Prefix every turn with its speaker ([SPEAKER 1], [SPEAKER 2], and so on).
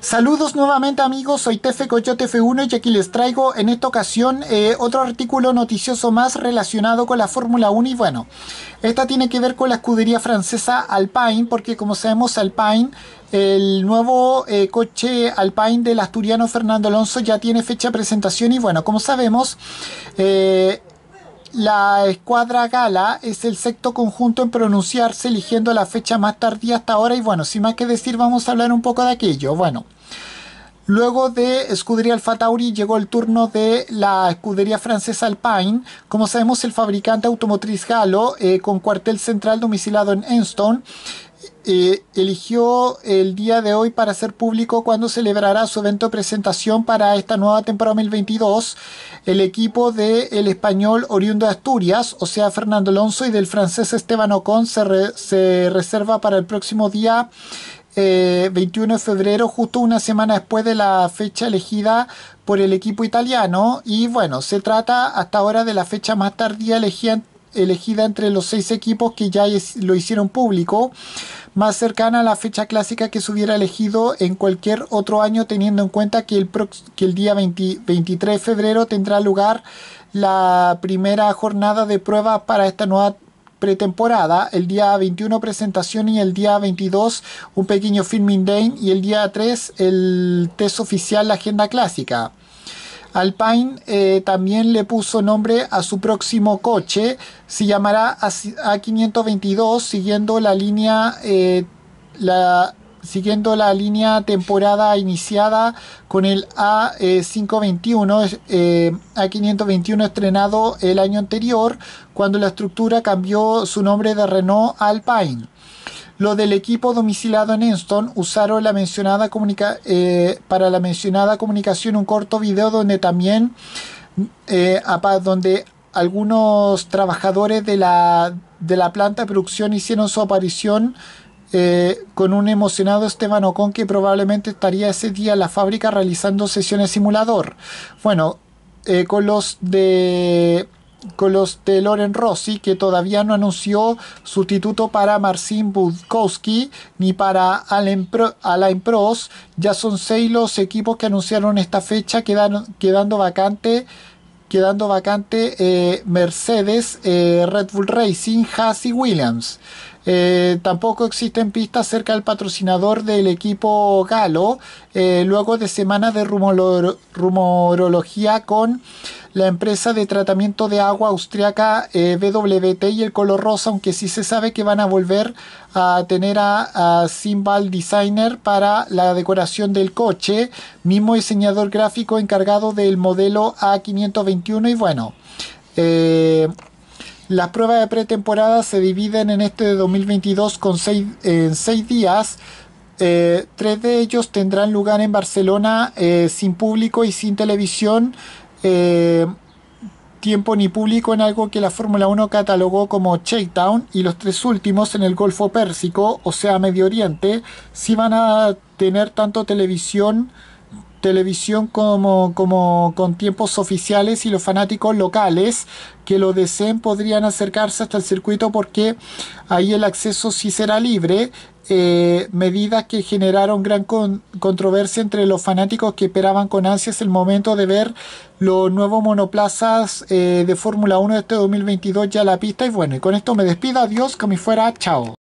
[SPEAKER 1] Saludos nuevamente amigos, soy Tefe Coyote F1 y aquí les traigo en esta ocasión eh, otro artículo noticioso más relacionado con la Fórmula 1 y bueno, esta tiene que ver con la escudería francesa Alpine porque como sabemos Alpine, el nuevo eh, coche Alpine del asturiano Fernando Alonso ya tiene fecha de presentación y bueno, como sabemos... Eh, la escuadra gala es el sexto conjunto en pronunciarse, eligiendo la fecha más tardía hasta ahora. Y bueno, sin más que decir, vamos a hablar un poco de aquello. Bueno, Luego de Escudería Alfa Tauri llegó el turno de la escudería francesa Alpine. Como sabemos, el fabricante automotriz galo, eh, con cuartel central domicilado en Enstone, eh, eligió el día de hoy para hacer público cuando celebrará su evento de presentación para esta nueva temporada 2022 el equipo del español oriundo de Asturias, o sea Fernando Alonso y del francés Esteban Ocon se, reserva para el próximo día 21 eh, de febrero, justo una semana después de la fecha elegida por el equipo italiano. Y bueno, se trata hasta ahora de la fecha más tardía elegida, entre los seis equipos que ya lo hicieron público más cercana a la fecha clásica que se hubiera elegido en cualquier otro año teniendo en cuenta que el, que el día 23 de febrero tendrá lugar la primera jornada de pruebas para esta nueva pretemporada, el día 21 presentación y el día 22 un pequeño filming day y el día 3 el test oficial la agenda clásica. Alpine eh, también le puso nombre a su próximo coche, se llamará A522 siguiendo la línea eh, siguiendo la línea temporada iniciada con el A521, eh, A521 estrenado el año anterior, cuando la estructura cambió su nombre de Renault a Alpine. Lo del equipo domiciliado en Enston usaron la mencionada eh, para la mencionada comunicación un corto video donde también eh, donde algunos trabajadores de la, de la planta de producción hicieron su aparición eh, con un emocionado Esteban Ocon que probablemente estaría ese día en la fábrica realizando sesiones simulador. Bueno, con los de con los de Loren Rossi, que todavía no anunció sustituto para Marcin Budkowski ni para Alain, Pro, Alain Prost. Ya son seis los equipos que anunciaron esta fecha, quedando vacante quedando vacante eh, Mercedes, eh, Red Bull Racing, Haas y Williams. Eh, tampoco existen pistas cerca del patrocinador del equipo galo, luego de semanas de rumorología con la empresa de tratamiento de agua austriaca BWT eh, y el color rosa, aunque sí se sabe que van a volver a tener a, Simbal Designer para la decoración del coche, mismo diseñador gráfico encargado del modelo A521 y bueno. Eh, las pruebas de pretemporada se dividen en este de 2022 con en seis días. Eh, tres de ellos tendrán lugar en Barcelona sin público y sin televisión eh, tiempo ni público en algo que la Fórmula 1 catalogó como Shakedown y los tres últimos en el Golfo Pérsico, o sea Medio Oriente, si van a tener tanto televisión televisión como, como con tiempos oficiales y los fanáticos locales que lo deseen podrían acercarse hasta el circuito porque ahí el acceso sí será libre. Eh, medidas que generaron gran controversia entre los fanáticos que esperaban con ansias el momento de ver los nuevos monoplazas eh, de Fórmula 1 de este 2022 ya a la pista. Y bueno, y con esto me despido. Adiós, me fuera. Chao.